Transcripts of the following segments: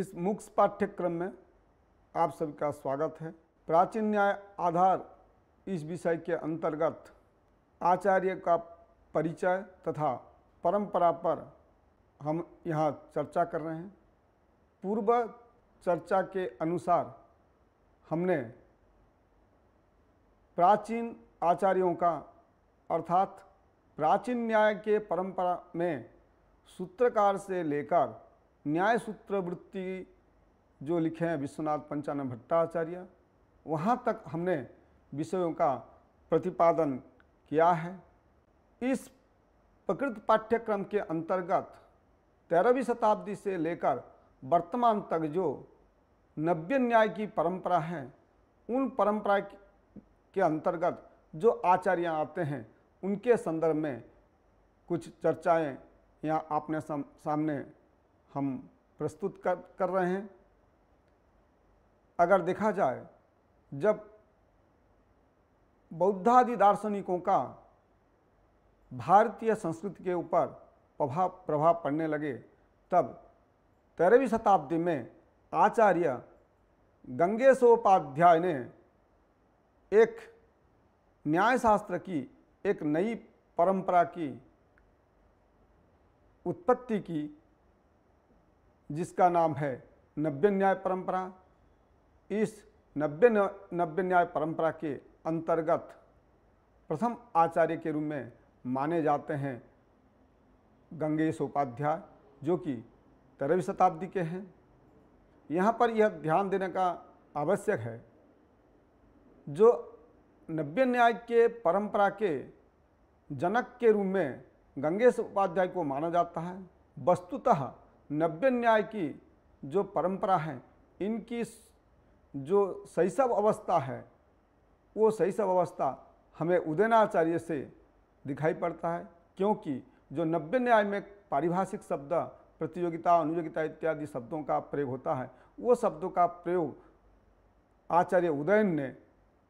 इस मुक्स पाठ्यक्रम में आप सबका स्वागत है प्राचीन न्याय आधार इस विषय के अंतर्गत आचार्य का परिचय तथा परंपरा पर हम यहाँ चर्चा कर रहे हैं पूर्व चर्चा के अनुसार हमने प्राचीन आचार्यों का अर्थात प्राचीन न्याय के परंपरा में सूत्रकार से लेकर न्याय सूत्र वृत्ति जो लिखे हैं विश्वनाथ पंचानन भट्टाचार्य वहाँ तक हमने विषयों का प्रतिपादन किया है इस प्रकृत पाठ्यक्रम के अंतर्गत तेरहवीं शताब्दी से लेकर वर्तमान तक जो नव्य न्याय की परंपरा है उन परंपरा के अंतर्गत जो आचार्य आते हैं उनके संदर्भ में कुछ चर्चाएं यहाँ आपने सामने हम प्रस्तुत कर कर रहे हैं अगर देखा जाए जब बौद्धादि दार्शनिकों का भारतीय संस्कृति के ऊपर प्रभाव प्रभाव पड़ने लगे तब तेरहवीं शताब्दी में आचार्य गंगेशोपाध्याय ने एक न्यायशास्त्र की एक नई परंपरा की उत्पत्ति की जिसका नाम है नव्य न्याय परंपरा इस नव्य नव्य न्याय परंपरा के अंतर्गत प्रथम आचार्य के रूप में माने जाते हैं गंगेश उपाध्याय जो कि तेरहवीं शताब्दी के हैं यहाँ पर यह ध्यान देने का आवश्यक है जो नव्य न्याय के परंपरा के जनक के रूप में गंगेश उपाध्याय को माना जाता है वस्तुतः नब्बे न्याय की जो परंपरा है इनकी जो शैशव अवस्था है वो शैशव अवस्था हमें उदयनाचार्य से दिखाई पड़ता है क्योंकि जो नव्य न्याय में पारिभाषिक शब्द प्रतियोगिता अनुयोगिता इत्यादि शब्दों का प्रयोग होता है वो शब्दों का प्रयोग आचार्य उदयन ने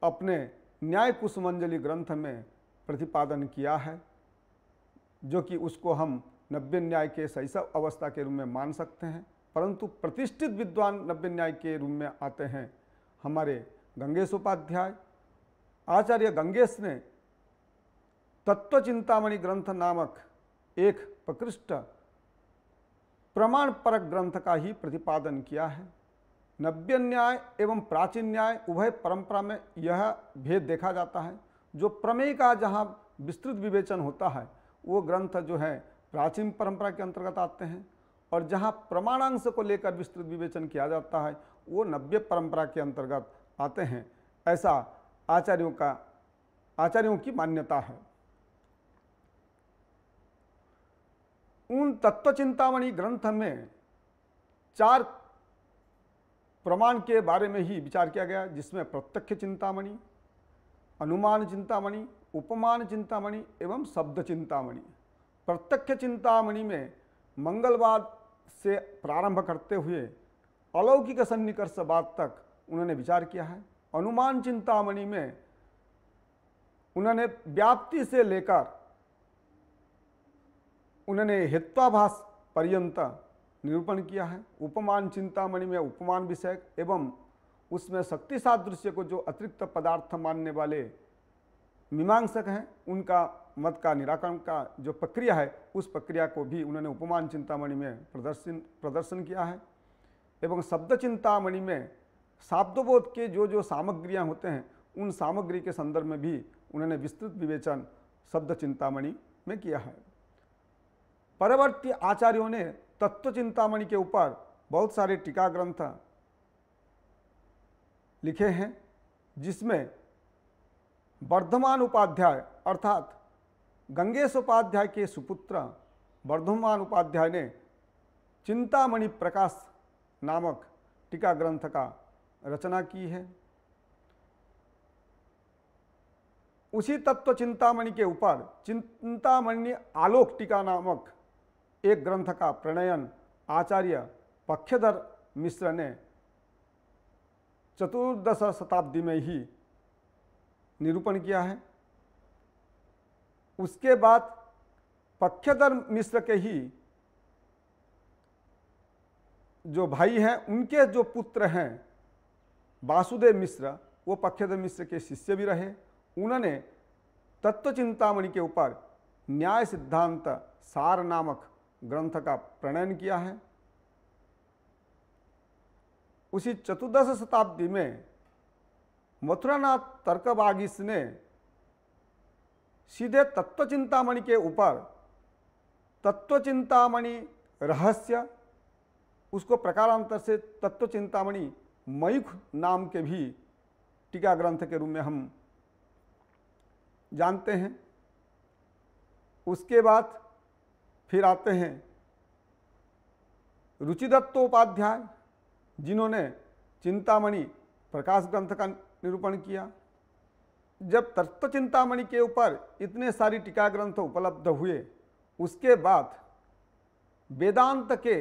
अपने न्याय कुसुमंजलि ग्रंथ में प्रतिपादन किया है जो कि उसको हम नव्य न्याय के शैशव अवस्था के रूप में मान सकते हैं परंतु प्रतिष्ठित विद्वान नव्य न्याय के रूप में आते हैं हमारे गंगेश उपाध्याय आचार्य गंगेश ने तत्व चिंतामणि ग्रंथ नामक एक प्रकृष्ट प्रमाण परक ग्रंथ का ही प्रतिपादन किया है नव्य न्याय एवं प्राचीन न्याय उभय परंपरा में यह भेद देखा जाता है जो प्रमेय का जहाँ विस्तृत विवेचन होता है वो ग्रंथ जो है प्राचीन परंपरा के अंतर्गत आते हैं और जहाँ प्रमाणांश को लेकर विस्तृत विवेचन किया जाता है वो नव्य परंपरा के अंतर्गत आते हैं ऐसा आचार्यों का आचार्यों की मान्यता है उन तत्वचिंतामणि ग्रंथ में चार प्रमाण के बारे में ही विचार किया गया जिसमें प्रत्यक्ष चिंतामणि अनुमान चिंतामणि उपमान चिंतामणि एवं शब्द चिंतामणि प्रत्यक्ष चिंतामणि में मंगलवाद से प्रारंभ करते हुए अलौकिक सन्निकर्षवाद तक उन्होंने विचार किया है अनुमान चिंतामणि में उन्होंने व्याप्ति से लेकर उन्होंने हित्वाभास पर्यंत निरूपण किया है उपमान चिंतामणि में उपमान विषय एवं उसमें शक्ति सादृश्य को जो अतिरिक्त पदार्थ मानने वाले मीमांसक हैं उनका मत का निराकरण का जो प्रक्रिया है उस प्रक्रिया को भी उन्होंने उपमान चिंतामणि में प्रदर्शन प्रदर्शन किया है एवं शब्द चिंतामणि में शाब्दबोध के जो जो सामग्रियाँ होते हैं उन सामग्री के संदर्भ में भी उन्होंने विस्तृत विवेचन शब्द चिंतामणि में किया है परवर्ती आचार्यों ने तत्व चिंतामणि के ऊपर बहुत सारे टीका ग्रंथ लिखे हैं जिसमें वर्धमान उपाध्याय अर्थात गंगेश उपाध्याय के सुपुत्र वर्धमान उपाध्याय ने चिंतामणि प्रकाश नामक टीका ग्रंथ का रचना की है उसी तत्व चिंतामणि के ऊपर चिंतामणि आलोक टीका नामक एक ग्रंथ का प्रणयन आचार्य पक्षधर मिश्र ने चतुर्दश शताब्दी में ही निरूपण किया है उसके बाद पक्षधर मिश्र के ही जो भाई हैं उनके जो पुत्र हैं वासुदेव मिश्र वो पक्षधर मिश्र के शिष्य भी रहे उन्होंने तत्व चिंतामणि के ऊपर न्याय सिद्धांत सार नामक ग्रंथ का प्रणयन किया है उसी चतुर्दश शताब्दी में मथुरानाथ तर्कबागिस ने सीधे तत्व चिंतामणि के ऊपर तत्व चिंतामणि रहस्य उसको प्रकारांतर से तत्व चिंतामणि मयुख नाम के भी टीका ग्रंथ के रूप में हम जानते हैं उसके बाद फिर आते हैं रुचिदत्तोपाध्याय जिन्होंने चिंतामणि प्रकाश ग्रंथ का निरूपण किया जब तत्व चिंतामणि के ऊपर इतने सारी टीका ग्रंथ उपलब्ध हुए उसके बाद वेदांत के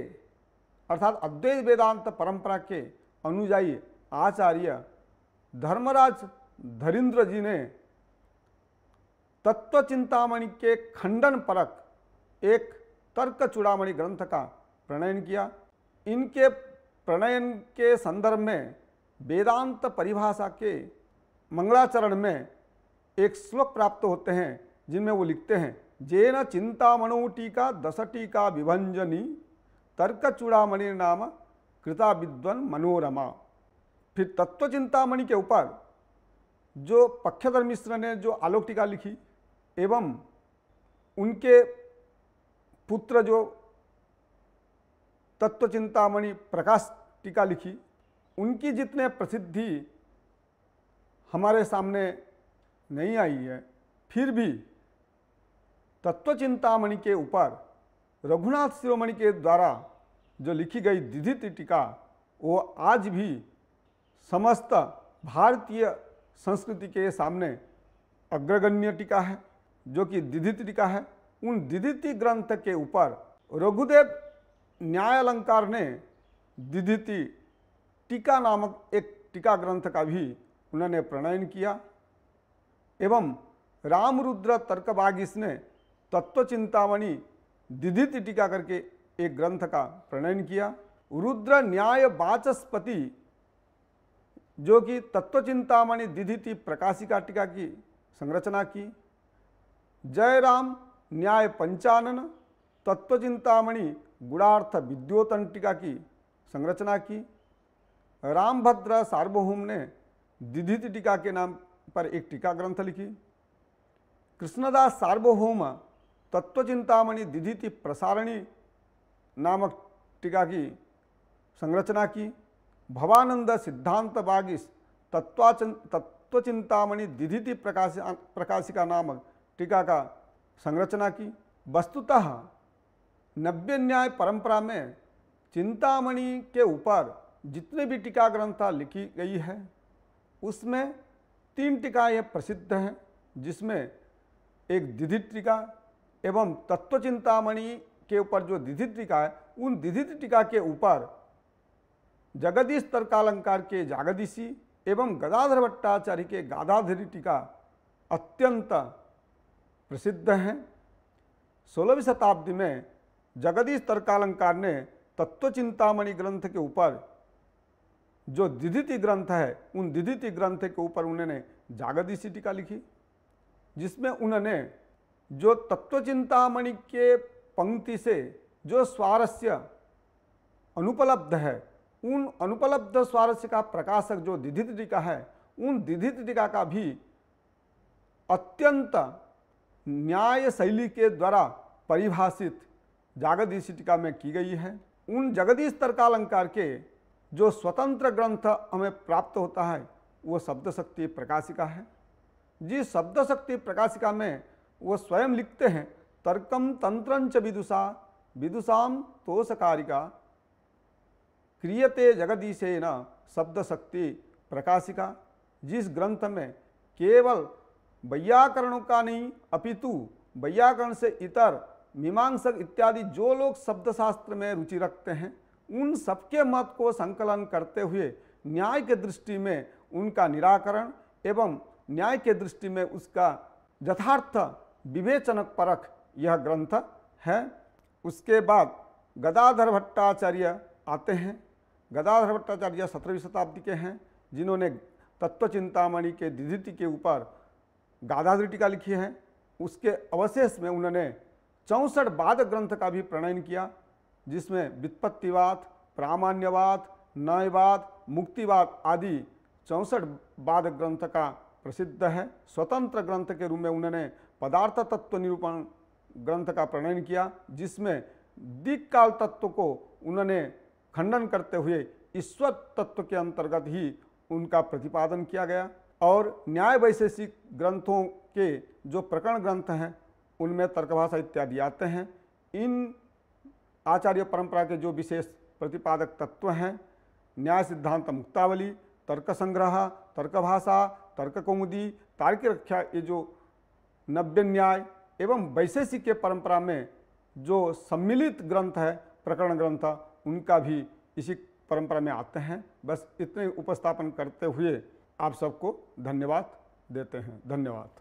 अर्थात अद्वैत वेदांत परंपरा के अनुयायी आचार्य धर्मराज धरिंद्र जी ने तत्व चिंतामणि के खंडन परक एक तर्क चूड़ामणि ग्रंथ का प्रणयन किया इनके प्रणयन के संदर्भ में वेदांत परिभाषा के मंगलाचरण में एक श्लोक प्राप्त होते हैं जिनमें वो लिखते हैं जेन चिंतामणु टीका दस टीका विभंजनी तर्क चूड़ामणि नाम कृता विद्वन मनोरमा फिर तत्व चिंतामणि के ऊपर जो पक्षधर मिश्र ने जो आलोक टीका लिखी एवं उनके पुत्र जो तत्व चिंतामणि प्रकाश टीका लिखी उनकी जितने प्रसिद्धि हमारे सामने नहीं आई है फिर भी तत्व चिंतामणि के ऊपर रघुनाथ शिरोमणि के द्वारा जो लिखी गई दिधि टीका वो आज भी समस्त भारतीय संस्कृति के सामने अग्रगण्य टीका है जो कि दिधित टीका है उन दिधिति ग्रंथ के ऊपर रघुदेव न्यायालंकार ने दिधिति टीका नामक एक टीका ग्रंथ का भी उन्होंने प्रणयन किया एवं रामरुद्र तर्कबागिस ने तत्वचिंतामणि दिधित टीका करके एक ग्रंथ का प्रणयन किया रुद्र न्याय वाचस्पति जो कि तत्वचिंतामणि दिधिति प्रकाशिका टीका की संरचना की जय राम न्याय पंचानन तत्वचिंतामणि गुणार्थ विद्योतन टीका की संरचना की रामभद्र सार्वभौम ने दिधित टीका के नाम पर एक टीका ग्रंथ लिखी कृष्णदास सार्वभौम तत्वचिंतामणि दिधिति प्रसारणी नामक टीका की संरचना की भवानंद सिद्धांत बागिस तत्वाचिं तत्वचिंतामणि दिधिति प्रकाश प्रकाशिका नामक टीका का संरचना की वस्तुतः नव्य न्याय परंपरा में चिंतामणि के ऊपर जितने भी टीका ग्रंथा लिखी गई है उसमें तीन टीकाएँ प्रसिद्ध हैं जिसमें एक दिधि टीका एवं तत्वचिंतामणि के ऊपर जो दिधि टीका है उन दिधि टीका के ऊपर जगदीश तर्कालंकार के जागदीशी एवं गदाधर भट्टाचार्य के गाधाधरी टीका अत्यंत प्रसिद्ध हैं सोलहवीं शताब्दी में जगदीश तर्कालंकार ने तत्वचिंतामणि ग्रंथ के ऊपर जो दिधिति ग्रंथ है उन दिधिति ग्रंथ के ऊपर उन्होंने जागदीशी टीका लिखी जिसमें उन्होंने जो तत्वचिंतामणि के पंक्ति से जो स्वारस्य अनुपलब्ध है उन अनुपलब्ध स्वारस्य का प्रकाशक जो दिधित टीका है उन दिधित टीका का भी अत्यंत न्याय शैली के द्वारा परिभाषित जागदीश टीका में की गई है उन जगदीश तर्कालंकार के जो स्वतंत्र ग्रंथ हमें प्राप्त होता है वो शब्द शक्ति प्रकाशिका है जिस शब्द शक्ति प्रकाशिका में वो स्वयं लिखते हैं तर्कम तंत्रंच विदुषा विदुषाम तोषकारिका क्रियते जगदीशे न शब्द शक्ति प्रकाशिका जिस ग्रंथ में केवल वैयाकरणों का नहीं अपितु वैयाकरण से इतर मीमांसक इत्यादि जो लोग शब्दशास्त्र में रुचि रखते हैं उन सबके मत को संकलन करते हुए न्याय के दृष्टि में उनका निराकरण एवं न्याय के दृष्टि में उसका यथार्थ विवेचनक परख यह ग्रंथ है उसके बाद गदाधर भट्टाचार्य आते हैं गदाधर भट्टाचार्य सत्रहवीं शताब्दी के हैं जिन्होंने तत्व चिंतामणि के दिधिति के ऊपर गादाधरी टीका लिखी है उसके अवशेष में उन्होंने चौंसठ बाद ग्रंथ का भी प्रणयन किया जिसमें वित्पत्तिवाद प्रामाण्यवाद न्यायवाद मुक्तिवाद आदि चौंसठ वाद ग्रंथ का प्रसिद्ध है स्वतंत्र ग्रंथ के रूप में उन्होंने पदार्थ तत्व निरूपण ग्रंथ का प्रणयन किया जिसमें दिक्काल तत्व को उन्होंने खंडन करते हुए ईश्वर तत्व के अंतर्गत ही उनका प्रतिपादन किया गया और न्याय वैशेषिक ग्रंथों के जो प्रकरण ग्रंथ हैं उनमें तर्कभाषा इत्यादि आते हैं इन आचार्य परंपरा के जो विशेष प्रतिपादक तत्व हैं न्याय सिद्धांत मुक्तावली तर्क संग्रह तर्क भाषा तर्क कौमुदी तार्किक रक्षा ये जो नव्य न्याय एवं वैशेषिक के परंपरा में जो सम्मिलित ग्रंथ है प्रकरण ग्रंथ उनका भी इसी परंपरा में आते हैं बस इतने उपस्थापन करते हुए आप सबको धन्यवाद देते हैं धन्यवाद